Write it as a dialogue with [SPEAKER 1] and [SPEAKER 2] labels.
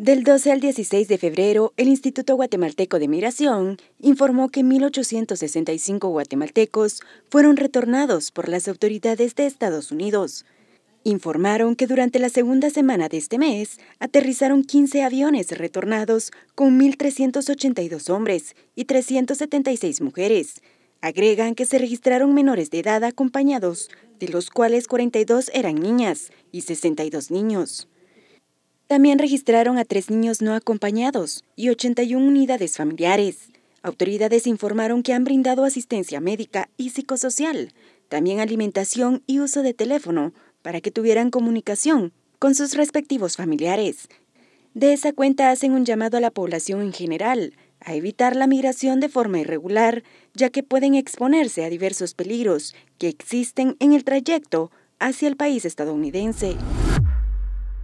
[SPEAKER 1] Del 12 al 16 de febrero, el Instituto Guatemalteco de Migración informó que 1.865 guatemaltecos fueron retornados por las autoridades de Estados Unidos. Informaron que durante la segunda semana de este mes aterrizaron 15 aviones retornados con 1.382 hombres y 376 mujeres. Agregan que se registraron menores de edad acompañados, de los cuales 42 eran niñas y 62 niños. También registraron a tres niños no acompañados y 81 unidades familiares. Autoridades informaron que han brindado asistencia médica y psicosocial, también alimentación y uso de teléfono para que tuvieran comunicación con sus respectivos familiares. De esa cuenta hacen un llamado a la población en general a evitar la migración de forma irregular, ya que pueden exponerse a diversos peligros que existen en el trayecto hacia el país estadounidense.